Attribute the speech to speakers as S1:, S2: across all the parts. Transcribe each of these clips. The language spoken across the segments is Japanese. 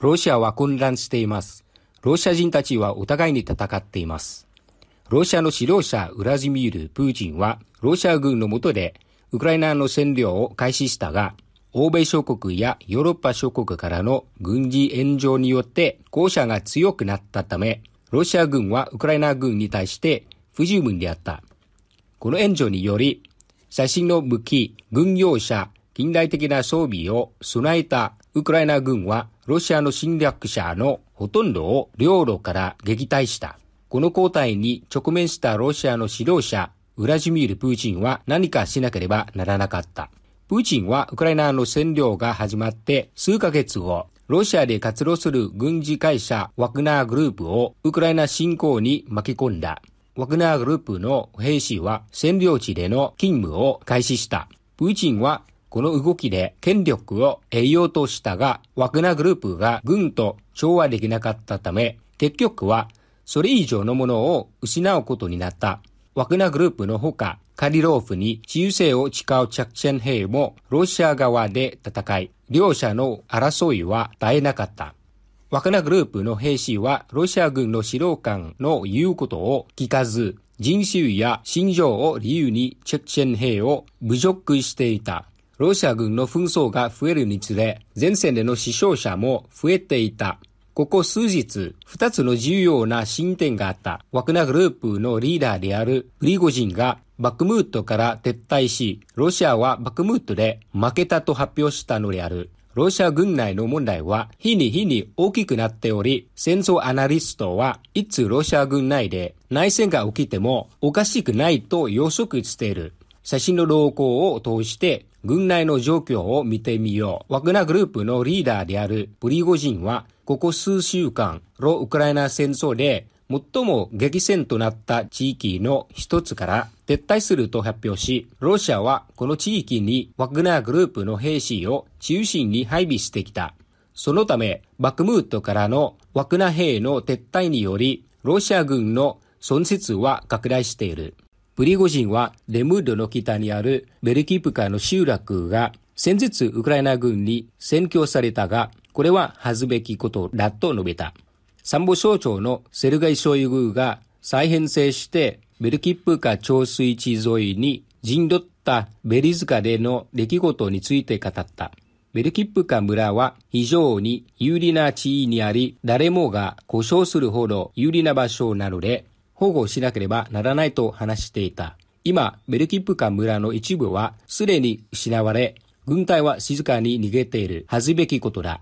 S1: ロシアは混乱しています。ロシア人たちはお互いに戦っています。ロシアの指導者ウラジミール・プーチンは、ロシア軍の下でウクライナの占領を開始したが、欧米諸国やヨーロッパ諸国からの軍事援助によって後者が強くなったため、ロシア軍はウクライナ軍に対して不十分であった。この援助により、写真の武器、軍用車、近代的な装備を備えたウクライナ軍はロシアの侵略者のほとんどを領土から撃退した。この交代に直面したロシアの指導者、ウラジミール・プーチンは何かしなければならなかった。プーチンはウクライナの占領が始まって数ヶ月後、ロシアで活動する軍事会社ワグナーグループをウクライナ侵攻に巻き込んだ。ワグナーグループの兵士は占領地での勤務を開始した。プーチンはこの動きで権力を得ようとしたが、ワグナグループが軍と調和できなかったため、結局はそれ以上のものを失うことになった。ワグナグループのほか、カリローフに自由性を誓うチャクチェン兵もロシア側で戦い、両者の争いは絶えなかった。ワグナグループの兵士はロシア軍の指導官の言うことを聞かず、人種や心情を理由にチェクチェン兵を侮辱していた。ロシア軍の紛争が増えるにつれ、前線での死傷者も増えていた。ここ数日、二つの重要な進展があった。ワクナグループのリーダーであるプリゴジンがバクムートから撤退し、ロシアはバクムートで負けたと発表したのである。ロシア軍内の問題は日に日に大きくなっており、戦争アナリストはいつロシア軍内で内戦が起きてもおかしくないと予測している。写真の動向を通して軍内の状況を見てみよう。ワグナグループのリーダーであるプリゴジンは、ここ数週間、ロウクライナ戦争で最も激戦となった地域の一つから撤退すると発表し、ロシアはこの地域にワグナーグループの兵士を中心に配備してきた。そのため、バクムートからのワグナ兵の撤退により、ロシア軍の損失は拡大している。プリゴジンはレムードの北にあるベルキプカの集落が先日ウクライナ軍に占拠されたが、これは恥ずべきことだと述べた。参謀省庁のセルガイ・ショイグが再編成してベルキプカ潮水地沿いに陣取ったベリズカでの出来事について語った。ベルキップカ村は非常に有利な地位にあり、誰もが故障するほど有利な場所なので、保護しなければならないと話していた。今、メルキプカ村の一部はすでに失われ、軍隊は静かに逃げている恥ずべきことだ。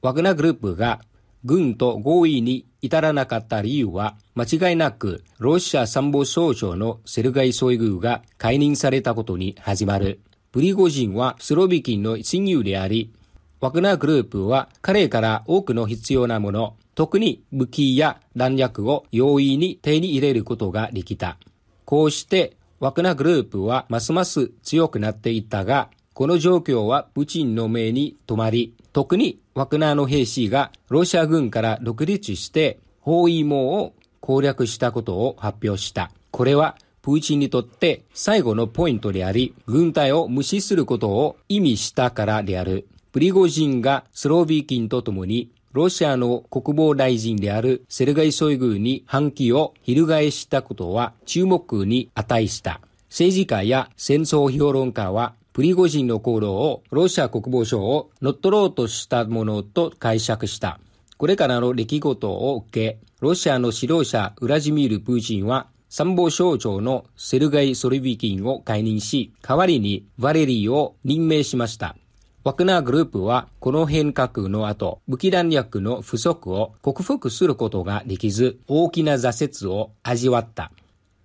S1: ワグナグループが軍と合意に至らなかった理由は、間違いなくロシア参謀総長のセルガイ・ソイグが解任されたことに始まる。プリゴジンはスロビキンの親友であり、ワグナーグループは彼から多くの必要なもの、特に武器や弾薬を容易に手に入れることができた。こうしてワクナグループはますます強くなっていったが、この状況はプーチンの目に留まり、特にワクナーの兵士がロシア軍から独立して包囲網を攻略したことを発表した。これはプーチンにとって最後のポイントであり、軍隊を無視することを意味したからである。プリゴジンがスロービーキンと共にロシアの国防大臣であるセルガイ・ソイグーに反旗を翻したことは注目に値した。政治家や戦争評論家はプリゴジンの行動をロシア国防省を乗っ取ろうとしたものと解釈した。これからの出来事を受け、ロシアの指導者ウラジミール・プーチンは参謀省長のセルガイ・ソリビキンを解任し、代わりにバレリーを任命しました。ワクナーグループはこの変革の後、武器弾薬の不足を克服することができず、大きな挫折を味わった。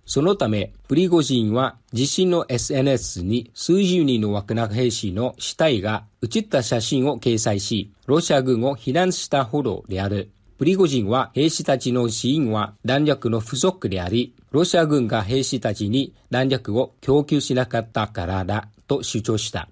S1: そのため、プリゴジンは自身の SNS に数十人のワクナー兵士の死体が写った写真を掲載し、ロシア軍を非難したほどである。プリゴジンは兵士たちの死因は弾薬の不足であり、ロシア軍が兵士たちに弾薬を供給しなかったからだと主張した。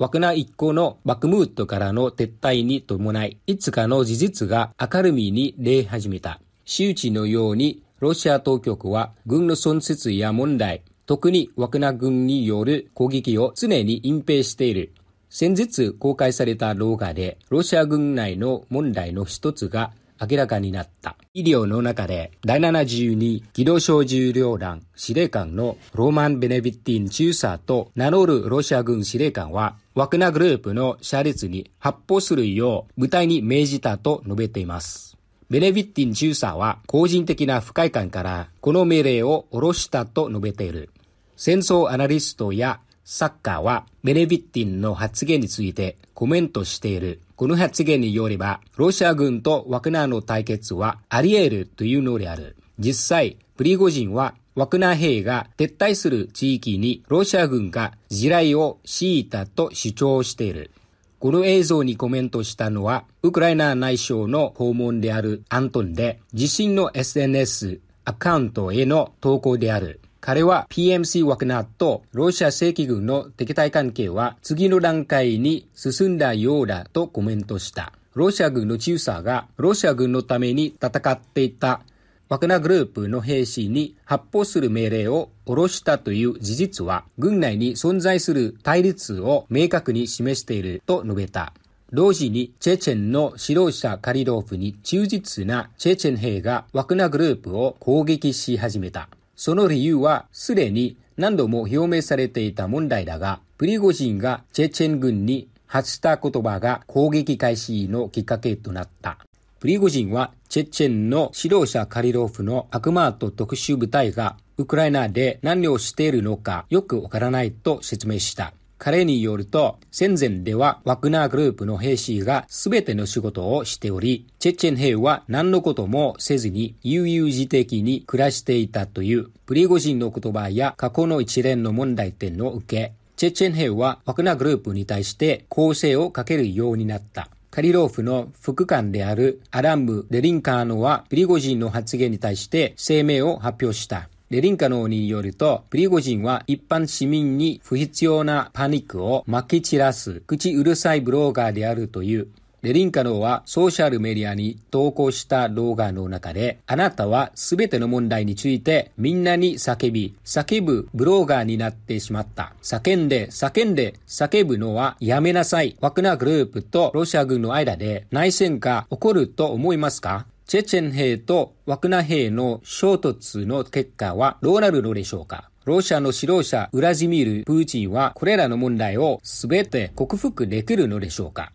S1: 枠内一行のバクムートからの撤退に伴い、いつかの事実が明るみに出始めた。周知のように、ロシア当局は軍の損失や問題、特に枠内軍による攻撃を常に隠蔽している。先日公開された動画で、ロシア軍内の問題の一つが、明らかになった。医療の中で、第72機動小重量団司令官のローマン・ベネビッティンチューサーと名乗るロシア軍司令官は、ワクナグループの車列に発砲するよう部隊に命じたと述べています。ベネビッティンチューサーは、個人的な不快感からこの命令を下ろしたと述べている。戦争アナリストやサッカーは、ベネビッティンの発言についてコメントしている。この発言によれば、ロシア軍とワクナーの対決はあり得るというのである。実際、プリゴジンはワクナー兵が撤退する地域にロシア軍が地雷を敷いたと主張している。この映像にコメントしたのは、ウクライナ内相の訪問であるアントンで、自身の SNS アカウントへの投稿である。彼は PMC ワクナーとロシア正規軍の敵対関係は次の段階に進んだようだとコメントした。ロシア軍の中佐がロシア軍のために戦っていたワクナーグループの兵士に発砲する命令を下ろしたという事実は軍内に存在する対立を明確に示していると述べた。同時にチェチェンの指導者カリロフに忠実なチェチェン兵がワクナグループを攻撃し始めた。その理由はすでに何度も表明されていた問題だが、プリゴジンがチェチェン軍に発した言葉が攻撃開始のきっかけとなった。プリゴジンはチェチェンの指導者カリロフの悪魔と特殊部隊がウクライナで何をしているのかよくわからないと説明した。彼によると、戦前ではワクナーグループの兵士が全ての仕事をしており、チェチェン兵は何のこともせずに悠々自適に暮らしていたという、プリゴジンの言葉や過去の一連の問題点を受け、チェチェン兵はワクナーグループに対して攻勢をかけるようになった。カリローフの副官であるアラム・デリンカーノはプリゴジンの発言に対して声明を発表した。レリンカノーによると、プリゴジンは一般市民に不必要なパニックを撒き散らす口うるさいブロガーであるという。レリンカノーはソーシャルメディアに投稿した動画の中で、あなたはすべての問題についてみんなに叫び、叫ぶブロガーになってしまった。叫んで、叫んで、叫ぶのはやめなさい。ワクナグループとロシア軍の間で内戦が起こると思いますかチェチェン兵とワクナ兵の衝突の結果はどうなるのでしょうかロシアの指導者ウラジミール・プーチンはこれらの問題を全て克服できるのでしょうか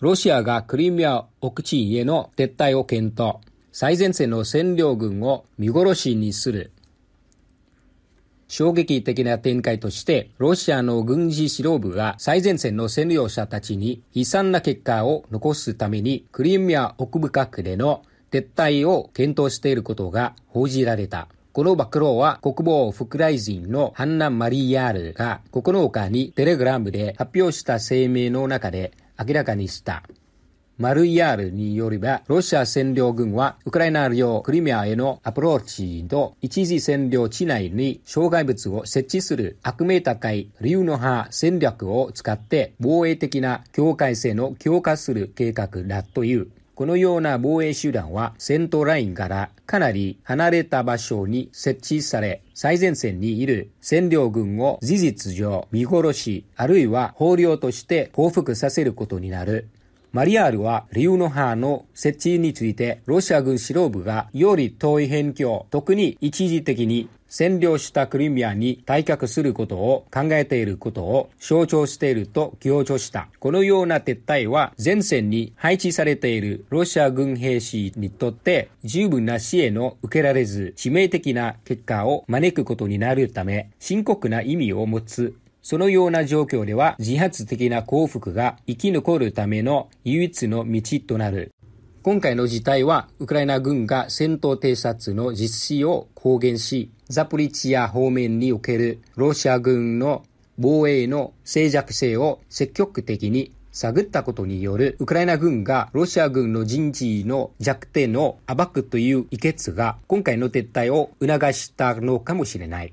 S1: ロシアがクリミア奥地への撤退を検討。最前線の占領軍を見殺しにする衝撃的な展開として、ロシアの軍事指導部が最前線の占領者たちに悲惨な結果を残すために、クリミア北部核での撤退を検討していることが報じられた。この暴露は国防副大臣のハンナ・マリヤールが9日にテレグラムで発表した声明の中で明らかにした。マルイヤールによれば、ロシア占領軍は、ウクライナ領クリミアへのアプローチと、一時占領地内に障害物を設置する悪名高い竜の派戦略を使って、防衛的な境界線を強化する計画だという。このような防衛手段は戦闘ラインからかなり離れた場所に設置され、最前線にいる占領軍を事実上見殺し、あるいは放領として報復させることになる。マリアールは、リュウのハの設置について、ロシア軍指導部がより遠い辺境、特に一時的に占領したクリミアに退却することを考えていることを象徴していると強調した。このような撤退は前線に配置されているロシア軍兵士にとって十分な支援を受けられず致命的な結果を招くことになるため深刻な意味を持つそのような状況では自発的な幸福が生き残るための唯一の道となる。今回の事態は、ウクライナ軍が戦闘偵察の実施を公言し、ザポリチア方面におけるロシア軍の防衛の静寂性を積極的に探ったことによるウクライナ軍がロシア軍の人事の弱点を暴くというい決が今回の撤退を促したのかもしれない。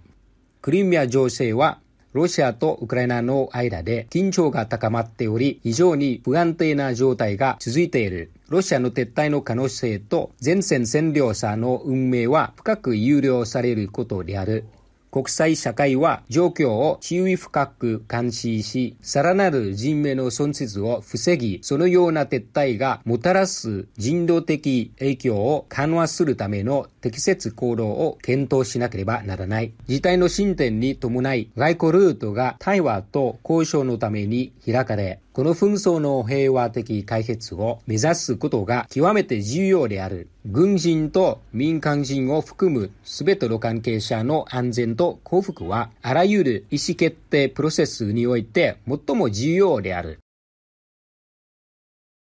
S1: クリミア情勢はロシアとウクライナの間で緊張が高まっており、非常に不安定な状態が続いている。ロシアの撤退の可能性と前線占領者の運命は深く有料されることである。国際社会は状況を注意深く監視し、さらなる人命の損失を防ぎ、そのような撤退がもたらす人道的影響を緩和するための適切行動を検討しなければならない。事態の進展に伴い、外交ルートが対話と交渉のために開かれ、この紛争の平和的解決を目指すことが極めて重要である。軍人と民間人を含む全ての関係者の安全と幸福は、あらゆる意思決定プロセスにおいて最も重要である。